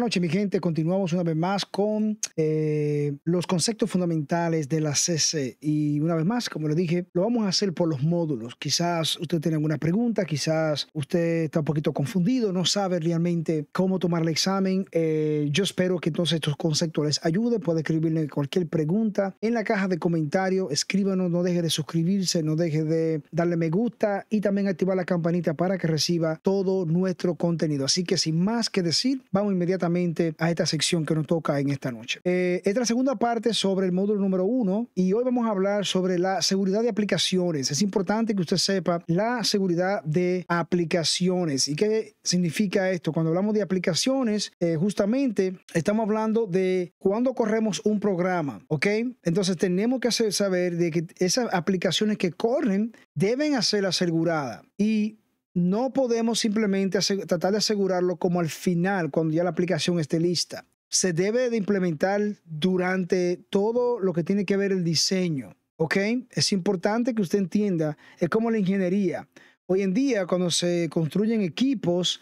noche mi gente. Continuamos una vez más con eh, los conceptos fundamentales de la CC. Y una vez más, como les dije, lo vamos a hacer por los módulos. Quizás usted tiene alguna pregunta, quizás usted está un poquito confundido, no sabe realmente cómo tomar el examen. Eh, yo espero que entonces estos conceptos les ayuden. Puede escribirle cualquier pregunta en la caja de comentarios. Escríbanos, no deje de suscribirse, no deje de darle me gusta y también activar la campanita para que reciba todo nuestro contenido. Así que sin más que decir, vamos inmediatamente a esta sección que nos toca en esta noche. Eh, esta es la segunda parte sobre el módulo número uno y hoy vamos a hablar sobre la seguridad de aplicaciones. Es importante que usted sepa la seguridad de aplicaciones y qué significa esto. Cuando hablamos de aplicaciones, eh, justamente estamos hablando de cuando corremos un programa, ¿ok? Entonces tenemos que hacer saber de que esas aplicaciones que corren deben ser aseguradas y no podemos simplemente tratar de asegurarlo como al final, cuando ya la aplicación esté lista. Se debe de implementar durante todo lo que tiene que ver el diseño, ¿ok? Es importante que usted entienda, es como la ingeniería. Hoy en día, cuando se construyen equipos,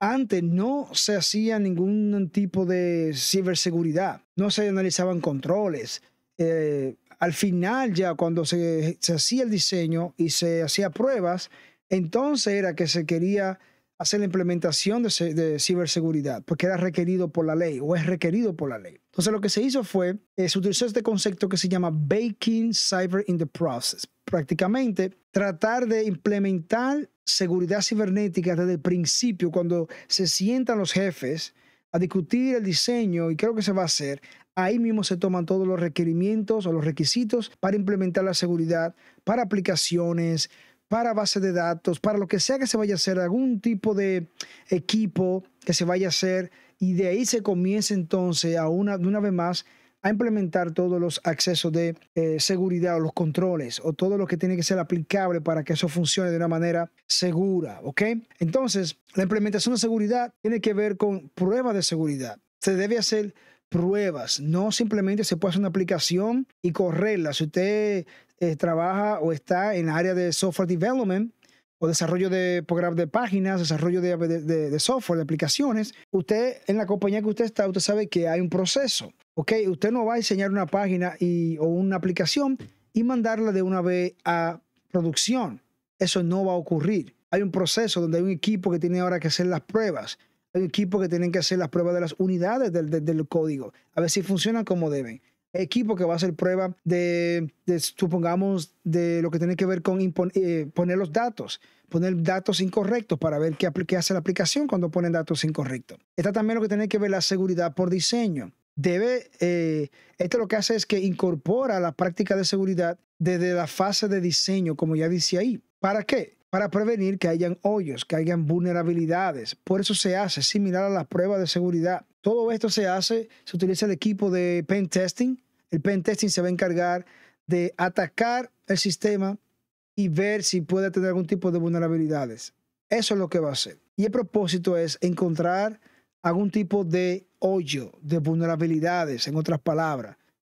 antes no se hacía ningún tipo de ciberseguridad, no se analizaban controles. Eh, al final ya, cuando se, se hacía el diseño y se hacía pruebas, entonces era que se quería hacer la implementación de, ciberseguridad, porque era requerido por la ley o es requerido por la ley. Entonces lo que se hizo fue, eh, se utilizó este concepto que se llama baking cyber in the process. Prácticamente tratar de implementar seguridad cibernética desde el principio, cuando se sientan los jefes a discutir el diseño y creo que se va a hacer, ahí mismo se toman todos los requerimientos o los requisitos para implementar la seguridad para aplicaciones, para base de datos, para lo que sea que se vaya a hacer, algún tipo de equipo que se vaya a hacer, y de ahí se comienza entonces a una, de una vez más a implementar todos los accesos de eh, seguridad o los controles o todo lo que tiene que ser aplicable para que eso funcione de una manera segura, ¿ok? Entonces, la implementación de seguridad tiene que ver con pruebas de seguridad. Se debe hacer pruebas, no simplemente se puede hacer una aplicación y correrla. Si usted eh, trabaja o está en la área de software development o desarrollo de programas de páginas, desarrollo de, software, de aplicaciones, usted en la compañía que usted está, usted sabe que hay un proceso. ¿ok? Usted no va a diseñar una página y, o una aplicación y mandarla de una vez a producción. Eso no va a ocurrir. Hay un proceso donde hay un equipo que tiene ahora que hacer las pruebas. Hay un equipo que tiene que hacer las pruebas de las unidades del, del código, a ver si funcionan como deben equipo que va a hacer prueba de, supongamos, de lo que tiene que ver con eh, poner los datos, poner datos incorrectos para ver qué, hace la aplicación cuando ponen datos incorrectos. Está también lo que tiene que ver la seguridad por diseño debe, eh, esto lo que hace es que incorpora la práctica de seguridad desde la fase de diseño, como ya dice ahí. ¿Para qué? Para prevenir que hayan hoyos, que hayan vulnerabilidades. Por eso se hace similar a las pruebas de seguridad. Todo esto se hace, se utiliza el equipo de pen testing, el pentesting se va a encargar de atacar el sistema y ver si puede tener algún tipo de vulnerabilidades. Eso es lo que va a hacer. Y el propósito es encontrar algún tipo de hoyo, de vulnerabilidades, en otras palabras,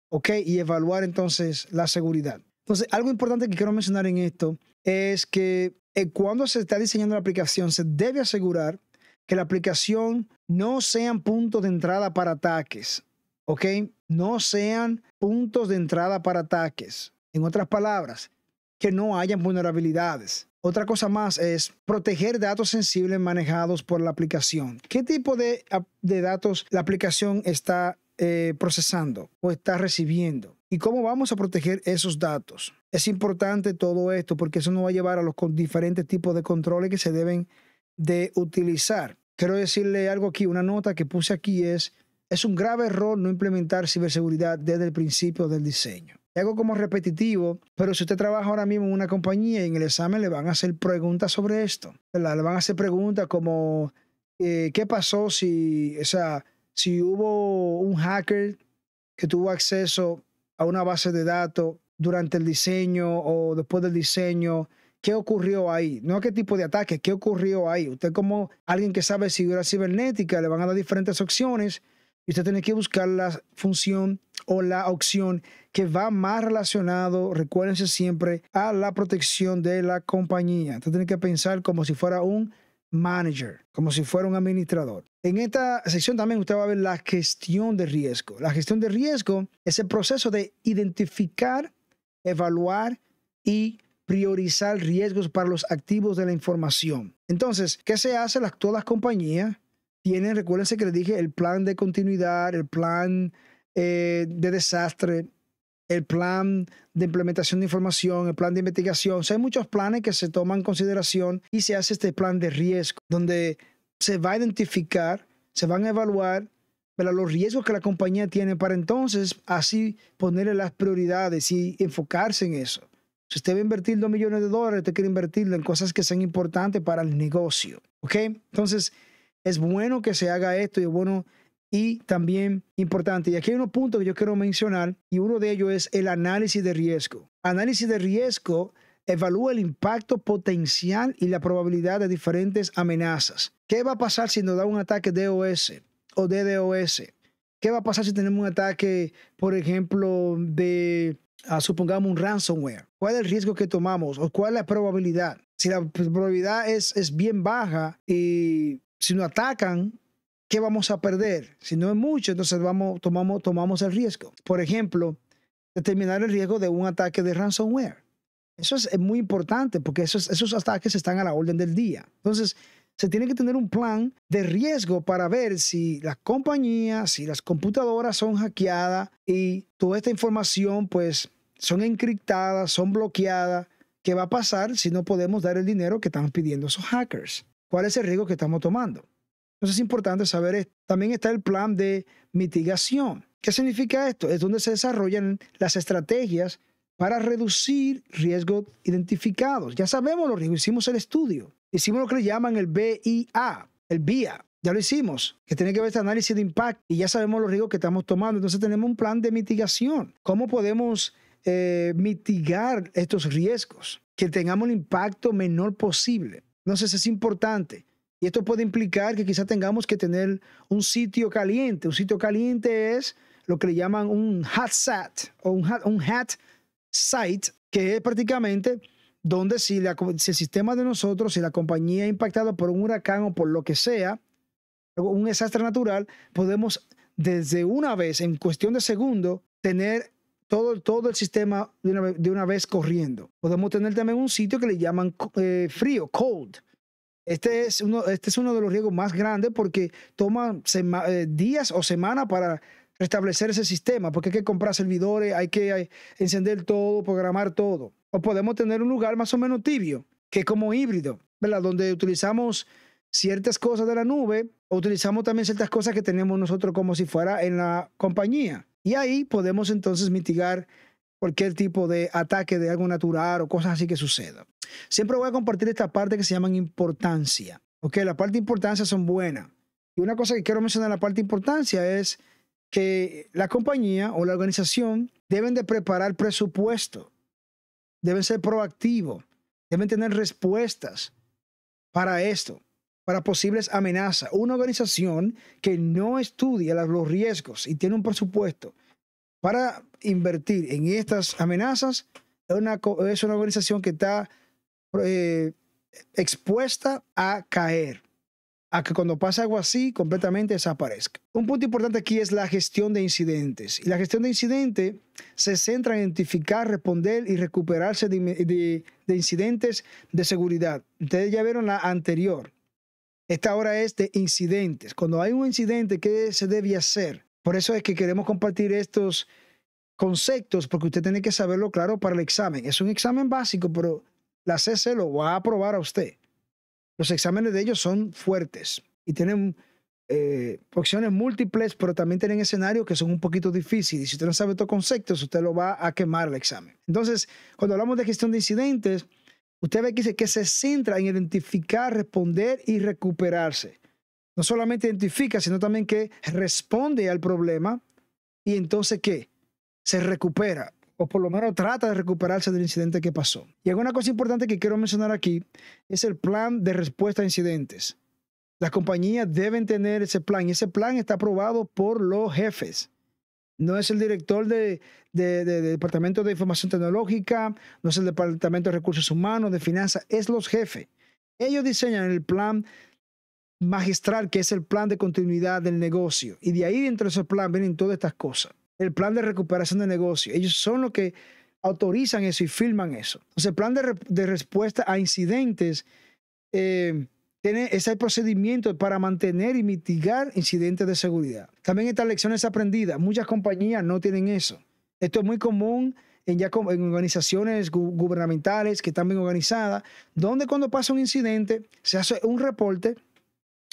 ¿ok? Y evaluar entonces la seguridad. Entonces, algo importante que quiero mencionar en esto es que eh, cuando se está diseñando la aplicación, se debe asegurar que la aplicación no un punto de entrada para ataques. ¿ok? No sean puntos de entrada para ataques. En otras palabras, que no hayan vulnerabilidades. Otra cosa más es proteger datos sensibles manejados por la aplicación. ¿Qué tipo de, datos la aplicación está eh, procesando o está recibiendo? ¿Y cómo vamos a proteger esos datos? Es importante todo esto porque eso nos va a llevar a los diferentes tipos de controles que se deben de utilizar. Quiero decirle algo aquí, una nota que puse aquí es es un grave error no implementar ciberseguridad desde el principio del diseño. Y algo como repetitivo, pero si usted trabaja ahora mismo en una compañía y en el examen le van a hacer preguntas sobre esto. Le van a hacer preguntas como, eh, ¿qué pasó si, si hubo un hacker que tuvo acceso a una base de datos durante el diseño o después del diseño? ¿Qué ocurrió ahí? No qué tipo de ataque, ¿qué ocurrió ahí? Usted como alguien que sabe seguridad cibernética, le van a dar diferentes opciones usted tiene que buscar la función o la opción que va más relacionado, recuérdense siempre, a la protección de la compañía. Usted tiene que pensar como si fuera un manager, como si fuera un administrador. En esta sección también usted va a ver la gestión de riesgo. La gestión de riesgo es el proceso de identificar, evaluar y priorizar riesgos para los activos de la información. Entonces, ¿qué se hace? Las, todas las compañías tienen, recuérdense que les dije, el plan de continuidad, el plan eh, de desastre, el plan de implementación de información, el plan de investigación. hay muchos planes que se toman en consideración y se hace este plan de riesgo, donde se va a identificar, se van a evaluar los riesgos que la compañía tiene para entonces así ponerle las prioridades y enfocarse en eso. Si usted va a invertir 2 millones de dólares, usted quiere invertirlo en cosas que sean importantes para el negocio. ¿Ok? Entonces, es bueno que se haga esto y es bueno y también importante. Y aquí hay unos puntos que yo quiero mencionar y uno de ellos es el análisis de riesgo. Análisis de riesgo evalúa el impacto potencial y la probabilidad de diferentes amenazas. ¿Qué va a pasar si nos da un ataque DOS o DDoS? ¿Qué va a pasar si tenemos un ataque, por ejemplo, de, ah, supongamos, un ransomware? ¿Cuál es el riesgo que tomamos o cuál es la probabilidad? Si la probabilidad es, es bien baja y si no atacan, ¿qué vamos a perder? Si no es mucho, entonces vamos, tomamos, el riesgo. Por ejemplo, determinar el riesgo de un ataque de ransomware. Eso es, muy importante porque esos, esos ataques están a la orden del día. Entonces, se tiene que tener un plan de riesgo para ver si las compañías, si las computadoras son hackeadas y toda esta información pues son encriptadas, son bloqueadas. ¿Qué va a pasar si no podemos dar el dinero que están pidiendo esos hackers? cuál es el riesgo que estamos tomando. Entonces es importante saber esto. También está el plan de mitigación. ¿Qué significa esto? Es donde se desarrollan las estrategias para reducir riesgos identificados. Ya sabemos los riesgos, hicimos el estudio. Hicimos lo que le llaman el BIA, el BIA. Ya lo hicimos, que tiene que ver este análisis de impacto y ya sabemos los riesgos que estamos tomando. Entonces tenemos un plan de mitigación. ¿Cómo podemos eh, mitigar estos riesgos? Que tengamos el impacto menor posible. Entonces es importante. Y esto puede implicar que quizá tengamos que tener un sitio caliente. Un sitio caliente es lo que le llaman un hat sat o un hat, site, que es prácticamente donde si, el sistema de nosotros, si la compañía es impactada por un huracán o por lo que sea, un desastre natural, podemos desde una vez, en cuestión de segundo, tener todo, el sistema de una, de una, vez corriendo. Podemos tener también un sitio que le llaman eh, frío, cold. Este es, uno, este es uno de los riesgos más grandes porque toma eh, días o semanas para restablecer ese sistema, porque hay que comprar servidores, hay que eh, encender todo, programar todo. O podemos tener un lugar más o menos tibio, que es como híbrido, ¿verdad? Donde utilizamos ciertas cosas de la nube, o utilizamos también ciertas cosas que tenemos nosotros como si fuera en la compañía. Y ahí podemos entonces mitigar cualquier tipo de ataque de algo natural o cosas así que suceda. Siempre voy a compartir esta parte que se llama importancia. Ok, la parte de importancia son buenas. Y una cosa que quiero mencionar en la parte de importancia es que la compañía o la organización deben de preparar presupuesto, deben ser proactivos, deben tener respuestas para esto para posibles amenazas. Una organización que no estudia los riesgos y tiene un presupuesto para invertir en estas amenazas es una, organización que está eh, expuesta a caer, a que cuando pasa algo así completamente desaparezca. Un punto importante aquí es la gestión de incidentes. Y la gestión de incidentes se centra en identificar, responder y recuperarse de, de incidentes de seguridad. Ustedes ya vieron la anterior, esta hora es de incidentes. Cuando hay un incidente, ¿qué se debe hacer? Por eso es que queremos compartir estos conceptos, porque usted tiene que saberlo claro para el examen. Es un examen básico, pero la CC lo va a aprobar a usted. Los exámenes de ellos son fuertes y tienen eh, opciones múltiples, pero también tienen escenarios que son un poquito difíciles. Si usted no sabe estos conceptos, usted lo va a quemar el examen. Entonces, cuando hablamos de gestión de incidentes, Usted ve que dice que se centra en identificar, responder y recuperarse. No solamente identifica, sino también que responde al problema y entonces ¿qué? Se recupera o por lo menos trata de recuperarse del incidente que pasó. Y alguna cosa importante que quiero mencionar aquí es el plan de respuesta a incidentes. Las compañías deben tener ese plan y ese plan está aprobado por los jefes no es el director de, Departamento de Información Tecnológica, no es el Departamento de Recursos Humanos, de Finanzas, es los jefes. Ellos diseñan el plan magistral, que es el plan de continuidad del negocio. Y de ahí dentro de ese plan vienen todas estas cosas. El plan de recuperación del negocio. Ellos son los que autorizan eso y firman eso. Entonces, el plan de, respuesta a incidentes eh, tiene ese procedimiento para mantener y mitigar incidentes de seguridad. También estas lecciones aprendidas, muchas compañías no tienen eso. Esto es muy común en, ya, en organizaciones gubernamentales que están bien organizadas, donde cuando pasa un incidente se hace un reporte,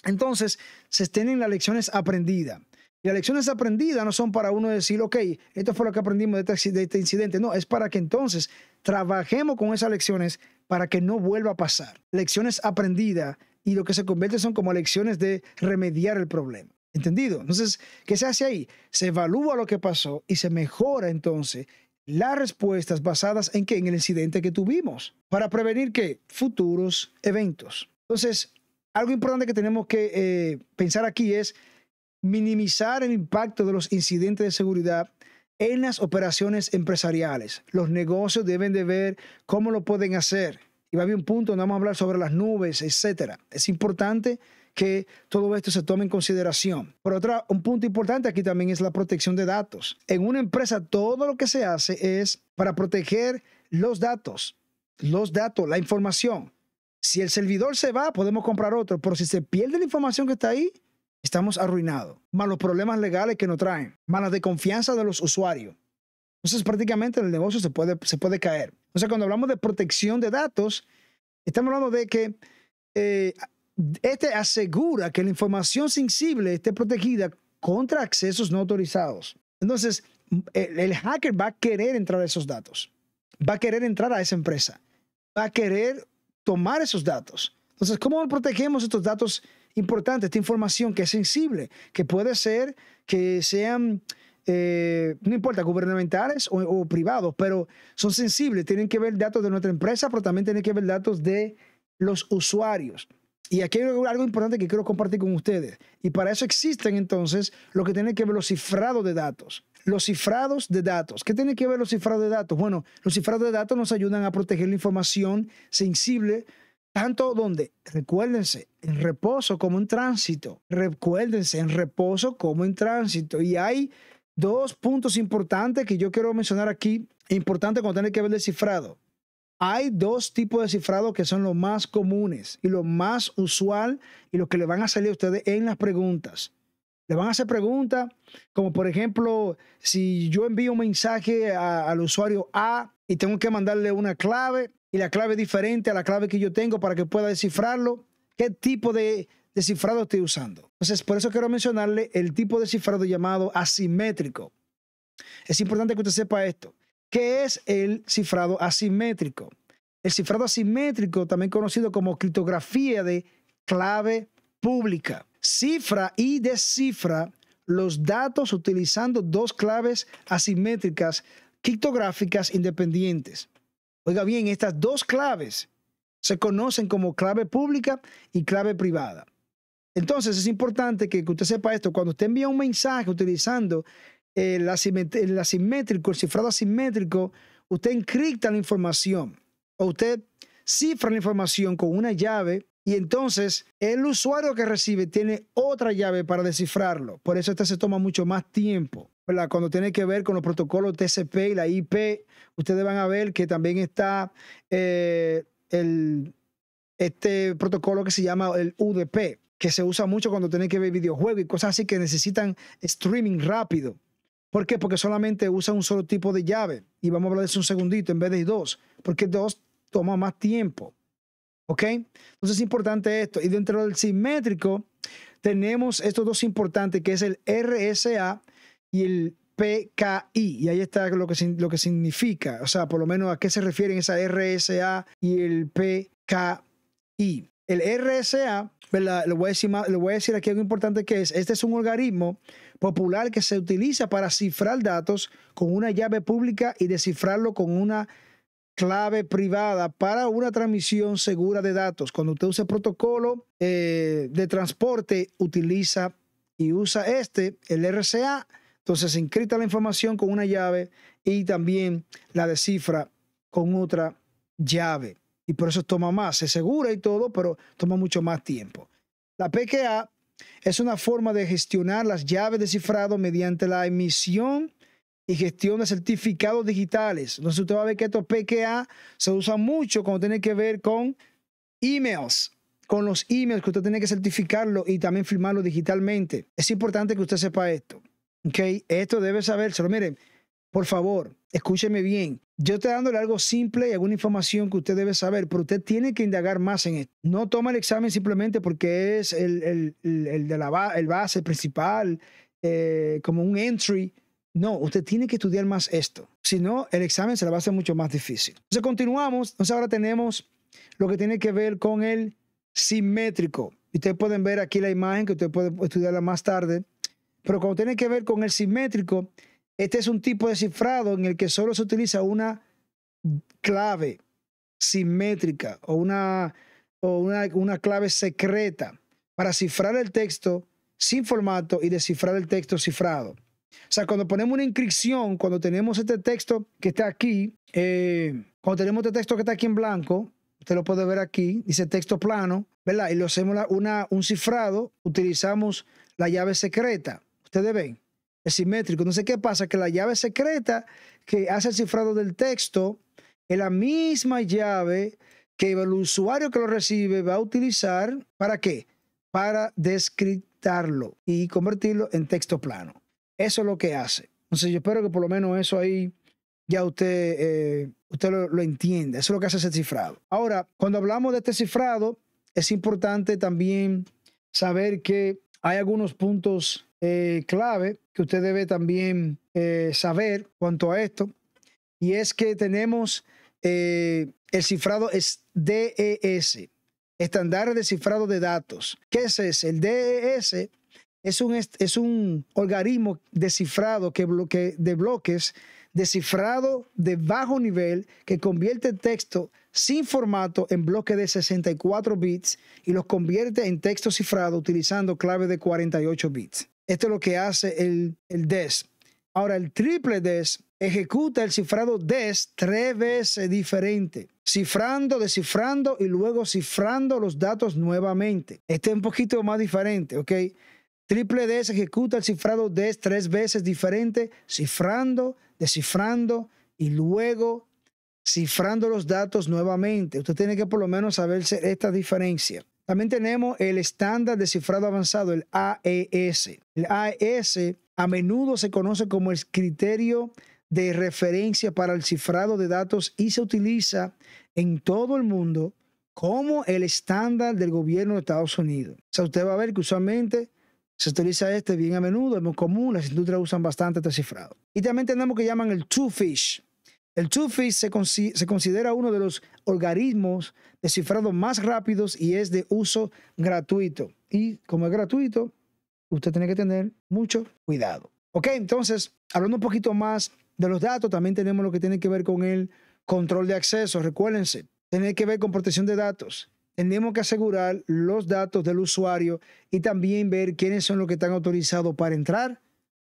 entonces se tienen las lecciones aprendidas. Y las lecciones aprendidas no son para uno decir, ok, esto fue lo que aprendimos de este, de este incidente. No, es para que entonces trabajemos con esas lecciones para que no vuelva a pasar. Lecciones aprendidas y lo que se convierte son como lecciones de remediar el problema. ¿Entendido? Entonces, ¿qué se hace ahí? Se evalúa lo que pasó y se mejora entonces las respuestas basadas en qué? En el incidente que tuvimos, para prevenir que futuros eventos. Entonces, algo importante que tenemos que eh, pensar aquí es minimizar el impacto de los incidentes de seguridad en las operaciones empresariales. Los negocios deben de ver cómo lo pueden hacer y va a haber un punto donde vamos a hablar sobre las nubes, etcétera. Es importante que todo esto se tome en consideración. Por otra, un punto importante aquí también es la protección de datos. En una empresa todo lo que se hace es para proteger los datos, los datos, la información. Si el servidor se va, podemos comprar otro, pero si se pierde la información que está ahí, estamos arruinados. Más los problemas legales que nos traen, más la desconfianza de los usuarios. Entonces, prácticamente el negocio se puede, se puede caer. O sea, cuando hablamos de protección de datos, estamos hablando de que eh, este asegura que la información sensible esté protegida contra accesos no autorizados. Entonces, el, el, hacker va a querer entrar a esos datos, va a querer entrar a esa empresa, va a querer tomar esos datos. Entonces, ¿cómo protegemos estos datos importantes, esta información que es sensible, que puede ser que sean eh, no importa, gubernamentales o, privados, pero son sensibles, tienen que ver datos de nuestra empresa, pero también tienen que ver datos de los usuarios. Y aquí hay algo importante que quiero compartir con ustedes. Y para eso existen entonces lo que tiene que ver los cifrados de datos. Los cifrados de datos. ¿Qué tienen que ver los cifrados de datos? Bueno, los cifrados de datos nos ayudan a proteger la información sensible tanto donde, recuérdense, en reposo como en tránsito. Recuérdense, en reposo como en tránsito. Y hay Dos puntos importantes que yo quiero mencionar aquí, importante cuando tiene que ver el Hay dos tipos de cifrado que son los más comunes y los más usual y los que le van a salir a ustedes en las preguntas. Le van a hacer preguntas como por ejemplo, si yo envío un mensaje al usuario A y tengo que mandarle una clave y la clave es diferente a la clave que yo tengo para que pueda descifrarlo, ¿qué tipo de, de cifrado estoy usando. Entonces, por eso quiero mencionarle el tipo de cifrado llamado asimétrico. Es importante que usted sepa esto. ¿Qué es el cifrado asimétrico? El cifrado asimétrico, también conocido como criptografía de clave pública, cifra y descifra los datos utilizando dos claves asimétricas criptográficas independientes. Oiga bien, estas dos claves se conocen como clave pública y clave privada. Entonces es importante que, usted sepa esto. Cuando usted envía un mensaje utilizando el, asimétrico, el cifrado asimétrico, usted encripta la información o usted cifra la información con una llave y entonces el usuario que recibe tiene otra llave para descifrarlo. Por eso este se toma mucho más tiempo. Cuando tiene que ver con los protocolos TCP y la IP, ustedes van a ver que también está eh, este protocolo que se llama el UDP que se usa mucho cuando tienen que ver videojuegos y cosas así que necesitan streaming rápido. ¿Por qué? Porque solamente usa un solo tipo de llave. Y vamos a hablar de eso un segundito en vez de dos, porque dos toma más tiempo. ¿Ok? Entonces es importante esto. Y dentro del simétrico tenemos estos dos importantes, que es el RSA y el PKI. Y ahí está lo que, lo que significa. O sea, por lo menos a qué se refieren esa RSA y el PKI. El RSA le voy, a decir aquí algo importante que es, este es un algoritmo popular que se utiliza para cifrar datos con una llave pública y descifrarlo con una clave privada para una transmisión segura de datos. Cuando usted usa protocolo eh, de transporte, utiliza y usa este, el RCA, entonces se encripta la información con una llave y también la descifra con otra llave y por eso toma más. Se segura y todo, pero toma mucho más tiempo. La PKA es una forma de gestionar las llaves de cifrado mediante la emisión y gestión de certificados digitales. Entonces usted va a ver que estos PKA se usan mucho cuando tiene que ver con emails, con los emails que usted tiene que certificarlo y también firmarlo digitalmente. Es importante que usted sepa esto. ¿ok? Esto debe saberse, Miren, por favor, escúcheme bien. Yo estoy dándole algo simple y alguna información que usted debe saber, pero usted tiene que indagar más en esto. No toma el examen simplemente porque es el, de la el base principal, eh, como un entry. No, usted tiene que estudiar más esto. Si no, el examen se le va a hacer mucho más difícil. Entonces continuamos. Entonces ahora tenemos lo que tiene que ver con el simétrico. Ustedes pueden ver aquí la imagen que usted puede estudiarla más tarde. Pero cuando tiene que ver con el simétrico, este es un tipo de cifrado en el que solo se utiliza una clave simétrica o una, una, clave secreta para cifrar el texto sin formato y descifrar el texto cifrado. O sea, cuando ponemos una inscripción, cuando tenemos este texto que está aquí, eh, cuando tenemos este texto que está aquí en blanco, usted lo puede ver aquí, dice texto plano, ¿verdad? Y lo hacemos una, un cifrado, utilizamos la llave secreta. Ustedes ven, es simétrico. sé ¿qué pasa? Que la llave secreta que hace el cifrado del texto es la misma llave que el usuario que lo recibe va a utilizar para qué? Para descriptarlo y convertirlo en texto plano. Eso es lo que hace. Entonces, yo espero que por lo menos eso ahí ya usted, eh, usted lo, lo entienda. Eso es lo que hace ese cifrado. Ahora, cuando hablamos de este cifrado, es importante también saber que hay algunos puntos eh, clave que usted debe también eh, saber cuanto a esto, y es que tenemos eh, el cifrado es DES, estándar de cifrado de datos. ¿Qué es ese? El DES es un, es un algoritmo de cifrado que de bloques de cifrado de bajo nivel que convierte texto sin formato en bloques de 64 bits y los convierte en texto cifrado utilizando clave de 48 bits. Esto es lo que hace el, DES. Ahora, el triple DES ejecuta el cifrado DES tres veces diferente, cifrando, descifrando y luego cifrando los datos nuevamente. Este es un poquito más diferente, ¿ok? Triple DES ejecuta el cifrado DES tres veces diferente, cifrando, descifrando y luego cifrando los datos nuevamente. Usted tiene que por lo menos saber esta diferencia. También tenemos el estándar de cifrado avanzado, el AES. El AES a menudo se conoce como el criterio de referencia para el cifrado de datos y se utiliza en todo el mundo como el estándar del gobierno de Estados Unidos. O sea, usted va a ver que usualmente se utiliza este bien a menudo, es muy común, las industrias usan bastante este cifrado. Y también tenemos que llaman el two-fish, el two se, considera uno de los organismos descifrados más rápidos y es de uso gratuito. Y como es gratuito, usted tiene que tener mucho cuidado. Ok, entonces, hablando un poquito más de los datos, también tenemos lo que tiene que ver con el control de acceso. Recuérdense, tiene que ver con protección de datos. Tenemos que asegurar los datos del usuario y también ver quiénes son los que están autorizados para entrar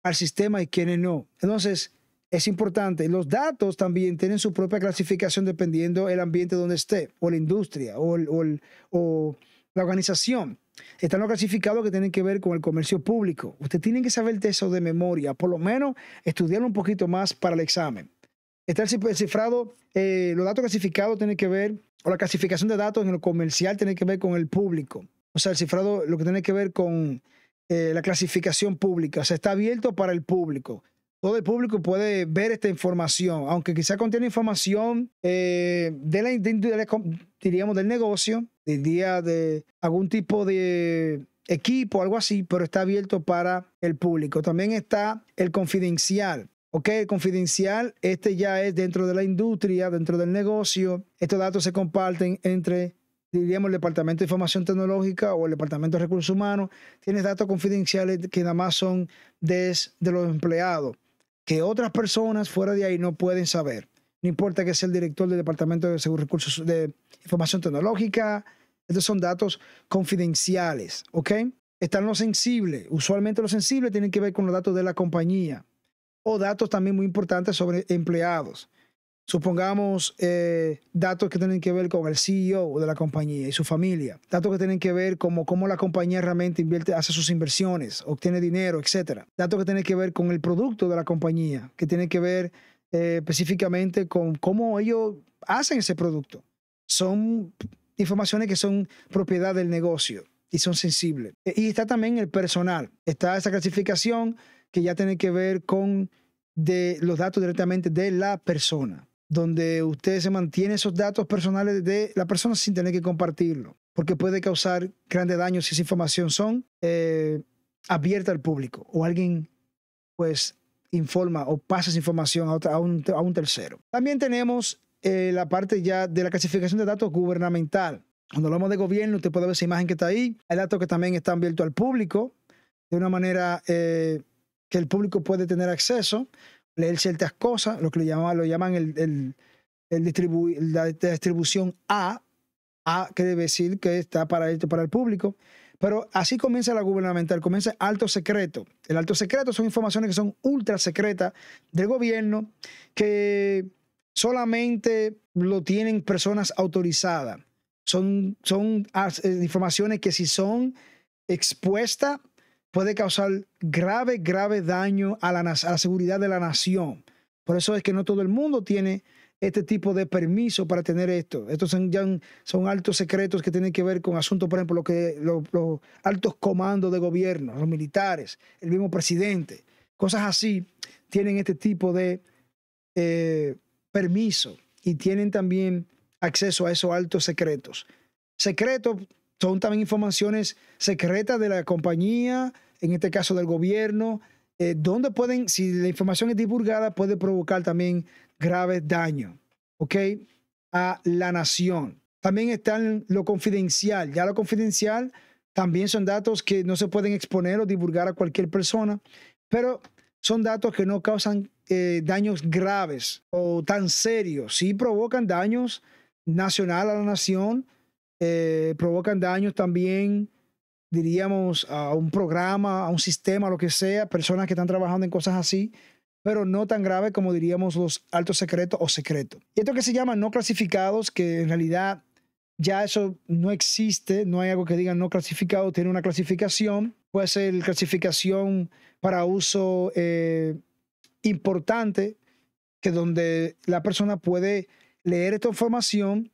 al sistema y quiénes no. Entonces, es importante. Los datos también tienen su propia clasificación dependiendo el ambiente donde esté, o la industria, o, la organización. Están los clasificados que tienen que ver con el comercio público. Usted tiene que saber eso de memoria, por lo menos estudiarlo un poquito más para el examen. Está el cifrado, eh, los datos clasificados tienen que ver, o la clasificación de datos en lo comercial tiene que ver con el público. O sea, el cifrado, lo que tiene que ver con eh, la clasificación pública. O sea, está abierto para el público todo el público puede ver esta información, aunque quizá contiene información eh, de la, diríamos del negocio, del día de algún tipo de equipo, algo así, pero está abierto para el público. También está el confidencial. Ok, el confidencial, este ya es dentro de la industria, dentro del negocio. Estos datos se comparten entre diríamos el Departamento de Información Tecnológica o el Departamento de Recursos Humanos, tienes datos confidenciales que nada más son de los empleados que otras personas fuera de ahí no pueden saber. No importa que sea el director del Departamento de Seguros Recursos de Información Tecnológica. Estos son datos confidenciales, ¿ok? Están los sensibles. Usualmente los sensibles tienen que ver con los datos de la compañía o datos también muy importantes sobre empleados. Supongamos eh, datos que tienen que ver con el CEO de la compañía y su familia, datos que tienen que ver como cómo la compañía realmente invierte, hace sus inversiones, obtiene dinero, etcétera. Datos que tienen que ver con el producto de la compañía, que tienen que ver eh, específicamente con cómo ellos hacen ese producto. Son informaciones que son propiedad del negocio y son sensibles. Eh, y está también el personal. Está esa clasificación que ya tiene que ver con los datos directamente de la persona donde usted se mantiene esos datos personales de la persona sin tener que compartirlo, porque puede causar grandes daños si esa información son eh, abierta al público o alguien pues informa o pasa esa información a, un, a tercero. También tenemos eh, la parte ya de la clasificación de datos gubernamental. Cuando hablamos de gobierno, usted puede ver esa imagen que está ahí. Hay datos que también están abiertos al público de una manera eh, que el público puede tener acceso leer ciertas cosas, lo que lo llaman, lo llaman el, la distribución A, A que debe decir que está para el, para el público. Pero así comienza la gubernamental, comienza alto secreto. El alto secreto son informaciones que son ultra secretas del gobierno que solamente lo tienen personas autorizadas. Son, son ah, eh, informaciones que si son expuestas puede causar grave, grave daño a la, seguridad de la nación. Por eso es que no todo el mundo tiene este tipo de permiso para tener esto. Estos son, ya son altos secretos que tienen que ver con asuntos, por ejemplo, los, altos comandos de gobierno, los militares, el mismo presidente, cosas así, tienen este tipo de eh, permiso y tienen también acceso a esos altos secretos. Secretos son también informaciones secretas de la compañía, en este caso del gobierno, eh, donde pueden, si la información es divulgada, puede provocar también graves daños, ¿ok? A la nación. También están lo confidencial. Ya lo confidencial también son datos que no se pueden exponer o divulgar a cualquier persona, pero son datos que no causan eh, daños graves o tan serios. Sí provocan daños nacional a la nación, eh, provocan daños también, diríamos, a un programa, a un sistema, lo que sea, personas que están trabajando en cosas así, pero no tan grave como diríamos los altos secretos o secretos. Y esto que se llama no clasificados, que en realidad ya eso no existe, no hay algo que diga no clasificado, tiene una clasificación, puede ser clasificación para uso eh, importante, que donde la persona puede leer esta información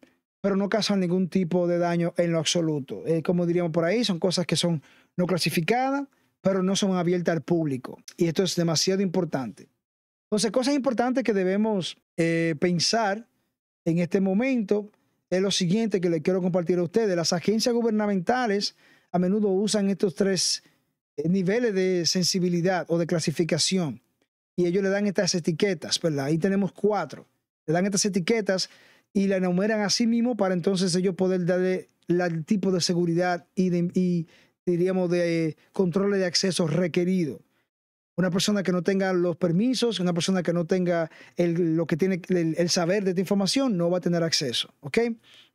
pero no causan ningún tipo de daño en lo absoluto. Eh, como diríamos por ahí, son cosas que son no clasificadas, pero no son abiertas al público. Y esto es demasiado importante. Entonces, cosas importantes que debemos eh, pensar en este momento es lo siguiente que les quiero compartir a ustedes. Las agencias gubernamentales a menudo usan estos tres eh, niveles de sensibilidad o de clasificación. Y ellos le dan estas etiquetas, ¿verdad? Ahí tenemos cuatro. Le dan estas etiquetas y la enumeran a sí mismo para entonces ellos poder darle el tipo de seguridad y, diríamos de eh, controles de acceso requerido. Una persona que no tenga los permisos, una persona que no tenga el, lo que tiene el, saber de esta información, no va a tener acceso.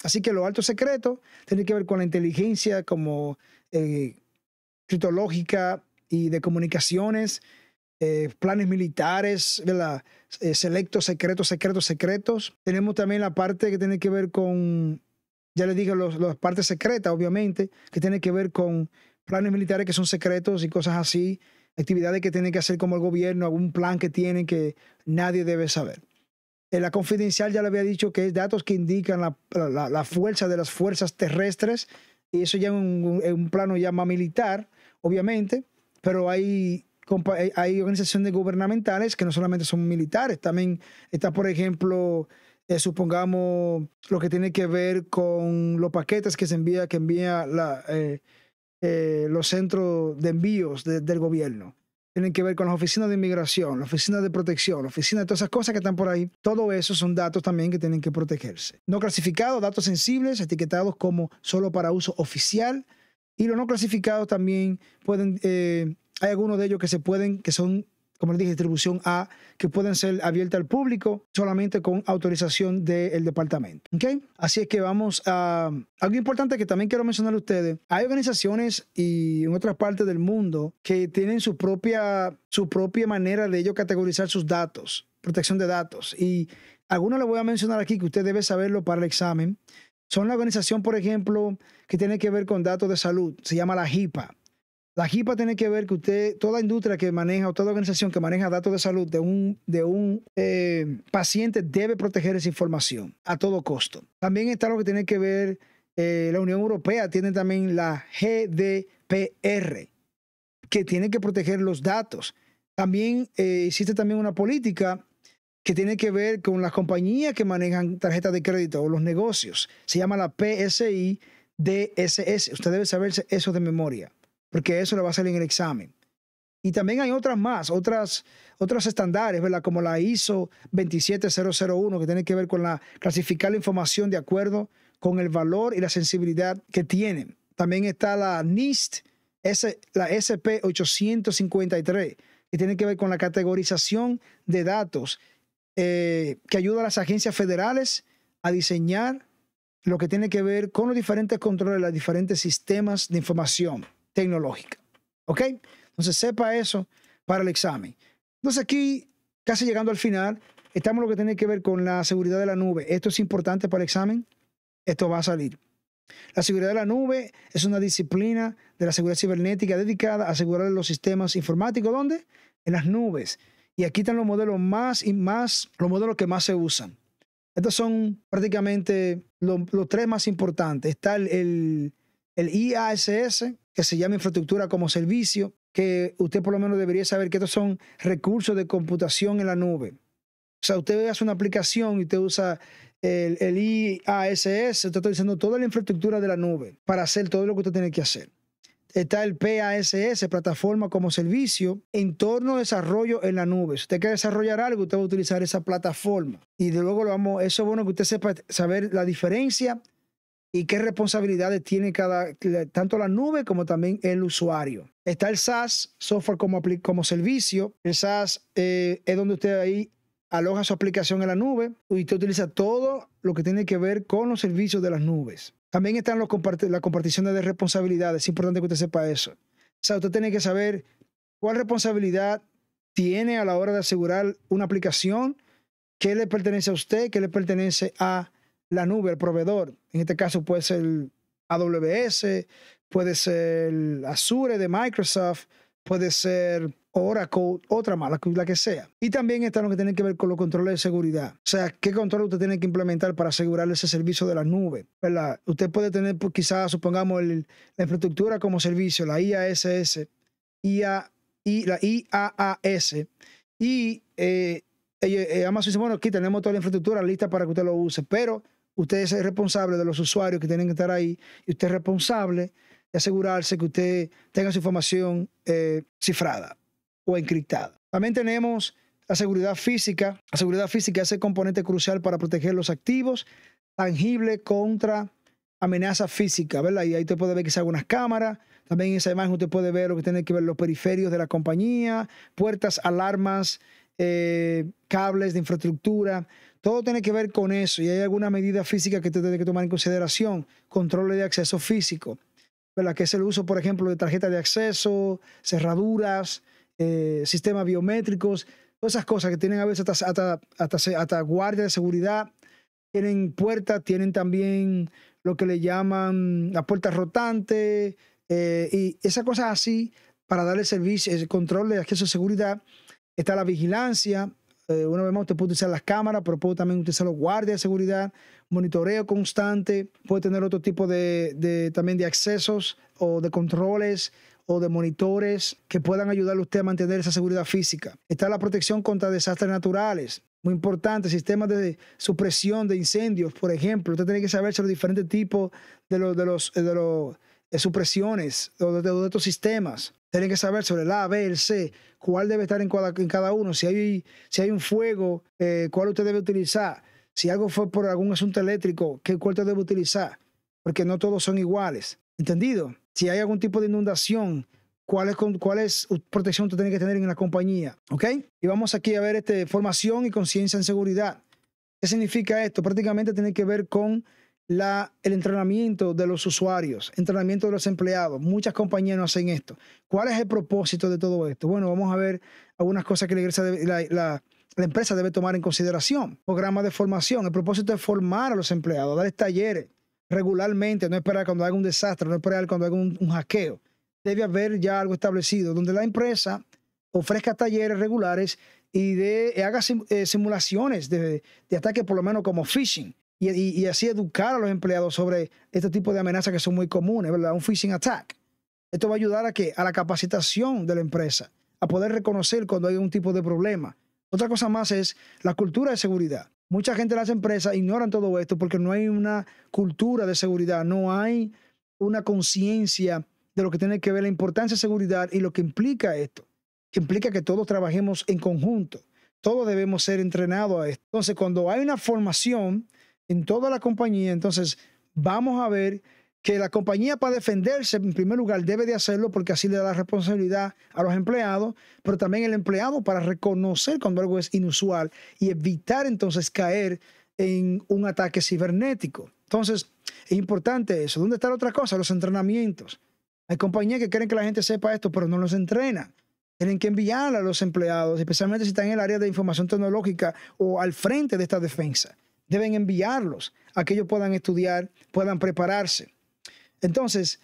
Así que lo alto secreto tiene que ver con la inteligencia como eh, y de comunicaciones eh, planes militares, eh, selectos, secretos, secretos, secretos. Tenemos también la parte que tiene que ver con, ya les dije, las partes secretas, obviamente, que tiene que ver con planes militares que son secretos y cosas así, actividades que tienen que hacer como el gobierno, algún plan que tienen que nadie debe saber. En la confidencial ya le había dicho que es datos que indican la, fuerza de las fuerzas terrestres, y eso ya en un, un plano ya militar, obviamente, pero hay hay organizaciones gubernamentales que no solamente son militares, también está, por ejemplo, eh, supongamos lo que tiene que ver con los paquetes que se envía, que envía eh, eh, los centros de envíos del gobierno. Tienen que ver con las oficinas de inmigración, las oficinas de protección, las oficinas de todas esas cosas que están por ahí. Todo eso son datos también que tienen que protegerse. No clasificados, datos sensibles, etiquetados como solo para uso oficial. Y los no clasificados también pueden hay algunos de ellos que se pueden, que son, como les dije, distribución A, que pueden ser abiertas al público solamente con autorización del departamento. ¿Okay? Así es que vamos a algo importante que también quiero mencionar a ustedes. Hay organizaciones y en otras partes del mundo que tienen su propia, su propia manera de ellos categorizar sus datos, protección de datos. Y algunos les voy a mencionar aquí que usted debe saberlo para el examen. Son la organización, por ejemplo, que tiene que ver con datos de salud. Se llama la HIPAA. La JIPA tiene que ver que usted, toda industria que maneja o toda organización que maneja datos de salud de un, de un eh, paciente debe proteger esa información a todo costo. También está lo que tiene que ver eh, la Unión Europea, tiene también la GDPR, que tiene que proteger los datos. También eh, existe también una política que tiene que ver con las compañías que manejan tarjetas de crédito o los negocios. Se llama la PSI DSS. Usted debe saberse eso de memoria porque eso le va a salir en el examen. Y también hay otras más, otras, otros estándares, ¿verdad? Como la ISO 27001, que tiene que ver con la, clasificar la información de acuerdo con el valor y la sensibilidad que tienen. También está la NIST, la SP 853, que tiene que ver con la categorización de datos, eh, que ayuda a las agencias federales a diseñar lo que tiene que ver con los diferentes controles, los diferentes sistemas de información tecnológica. ¿Ok? Entonces sepa eso para el examen. Entonces aquí, casi llegando al final, estamos lo que tiene que ver con la seguridad de la nube. Esto es importante para el examen. Esto va a salir. La seguridad de la nube es una disciplina de la seguridad cibernética dedicada a asegurar los sistemas informáticos. ¿Dónde? En las nubes. Y aquí están los modelos más y más, los modelos que más se usan. Estos son prácticamente los, tres más importantes. Está el, el, el IASS, que se llama infraestructura como servicio, que usted por lo menos debería saber que estos son recursos de computación en la nube. O sea, usted hace una aplicación y usted usa el, el IASS, usted está utilizando toda la infraestructura de la nube para hacer todo lo que usted tiene que hacer. Está el PASS, plataforma como servicio, entorno de desarrollo en la nube. Si usted quiere desarrollar algo, usted va a utilizar esa plataforma. Y de luego lo vamos, eso es bueno que usted sepa saber la diferencia y qué responsabilidades tiene cada, tanto la nube como también el usuario. Está el SaaS, software como, como servicio. El SaaS eh, es donde usted ahí aloja su aplicación en la nube y usted utiliza todo lo que tiene que ver con los servicios de las nubes. También están los comparticiones la de responsabilidades. Es importante que usted sepa eso. O sea, usted tiene que saber cuál responsabilidad tiene a la hora de asegurar una aplicación, qué le pertenece a usted, qué le pertenece a la nube, el proveedor. En este caso puede ser AWS, puede ser Azure de Microsoft, puede ser Oracle, otra más, la que sea. Y también está lo que tiene que ver con los controles de seguridad. O sea, qué control usted tiene que implementar para asegurar ese servicio de la nube, ¿verdad? Usted puede tener pues, quizás, supongamos, la infraestructura como servicio, la IASS, IA, la IAAS, y eh, eh, Amazon dice, bueno, aquí tenemos toda la infraestructura lista para que usted lo use, pero Usted es responsable de los usuarios que tienen que estar ahí y usted es responsable de asegurarse que usted tenga su información eh, cifrada o encriptada. También tenemos la seguridad física. La seguridad física es el componente crucial para proteger los activos tangibles contra amenaza física, ¿verdad? Y ahí usted puede ver que quizá unas cámaras, también en esa imagen usted puede ver lo que tiene que ver los periferios de la compañía, puertas, alarmas, eh, cables de infraestructura, todo tiene que ver con eso y hay alguna medida física que tú tienes que tomar en consideración, controles de acceso físico, ¿verdad? que es el uso, por ejemplo, de tarjetas de acceso, cerraduras, eh, sistemas biométricos, todas esas cosas que tienen a veces hasta, hasta, hasta, guardia de seguridad, tienen puertas, tienen también lo que le llaman la puerta rotante eh, y esas cosas así para darle servicio, control de acceso a seguridad Está la vigilancia. uno eh, una usted puede utilizar las cámaras, pero puede también utilizar los guardias de seguridad, monitoreo constante, puede tener otro tipo de, también de accesos o de controles o de monitores que puedan ayudarle a usted a mantener esa seguridad física. Está la protección contra desastres naturales. Muy importante, sistemas de supresión de incendios, por ejemplo. Usted tiene que saberse los diferentes tipos de, los, de, los, eh, de los de supresiones, de, de, de, estos sistemas. Tienen que saber sobre el A, B, el C, cuál debe estar en cada, uno, si hay, si hay un fuego, eh, cuál usted debe utilizar, si algo fue por algún asunto eléctrico, qué cuál debe utilizar, porque no todos son iguales. ¿Entendido? Si hay algún tipo de inundación, cuál es, cuál es protección usted tiene que tener en la compañía. ¿Ok? Y vamos aquí a ver este, formación y conciencia en seguridad. ¿Qué significa esto? Prácticamente tiene que ver con el entrenamiento de los usuarios, entrenamiento de los empleados. Muchas compañías no hacen esto. ¿Cuál es el propósito de todo esto? Bueno, vamos a ver algunas cosas que la, empresa debe tomar en consideración. Programa de formación. El propósito es formar a los empleados, darles talleres regularmente, no esperar cuando haga un desastre, no esperar cuando haga un, hackeo. Debe haber ya algo establecido donde la empresa ofrezca talleres regulares y de, haga eh, simulaciones de, de ataques, por lo menos como phishing y, así educar a los empleados sobre este tipo de amenazas que son muy comunes, ¿verdad? Un phishing attack. Esto va a ayudar a que a la capacitación de la empresa, a poder reconocer cuando hay un tipo de problema. Otra cosa más es la cultura de seguridad. Mucha gente en las empresas ignoran todo esto porque no hay una cultura de seguridad, no hay una conciencia de lo que tiene que ver la importancia de seguridad y lo que implica esto. Que implica que todos trabajemos en conjunto. Todos debemos ser entrenados a esto. Entonces, cuando hay una formación en toda la compañía. Entonces, vamos a ver que la compañía para defenderse, en primer lugar, debe de hacerlo porque así le da la responsabilidad a los empleados, pero también el empleado para reconocer cuando algo es inusual y evitar entonces caer en un ataque cibernético. Entonces, es importante eso. ¿Dónde está la otra cosa? Los entrenamientos. Hay compañías que quieren que la gente sepa esto, pero no los entrena. Tienen que enviar a los empleados, especialmente si están en el área de información tecnológica o al frente de esta defensa deben enviarlos a que ellos puedan estudiar, puedan prepararse. Entonces,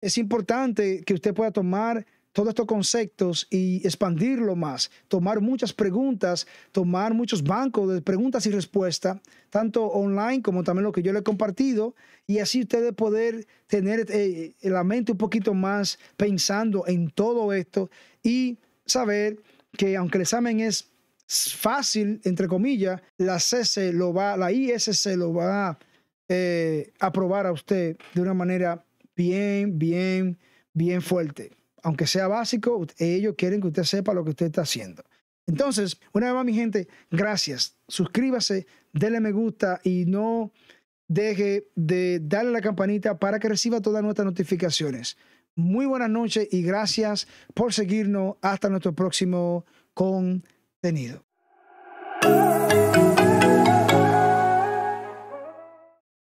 es importante que usted pueda tomar todos estos conceptos y expandirlo más, tomar muchas preguntas, tomar muchos bancos de preguntas y respuestas, tanto online como también lo que yo le he compartido, y así usted poder tener eh, la mente un poquito más pensando en todo esto y saber que aunque el examen es fácil, entre comillas, la CC lo va, la ISC lo va eh, a aprobar a usted de una manera bien, bien, bien fuerte. Aunque sea básico, ellos quieren que usted sepa lo que usted está haciendo. Entonces, una vez más, mi gente, gracias. Suscríbase, denle me gusta y no deje de darle la campanita para que reciba todas nuestras notificaciones. Muy buenas noches y gracias por seguirnos hasta nuestro próximo con tenido.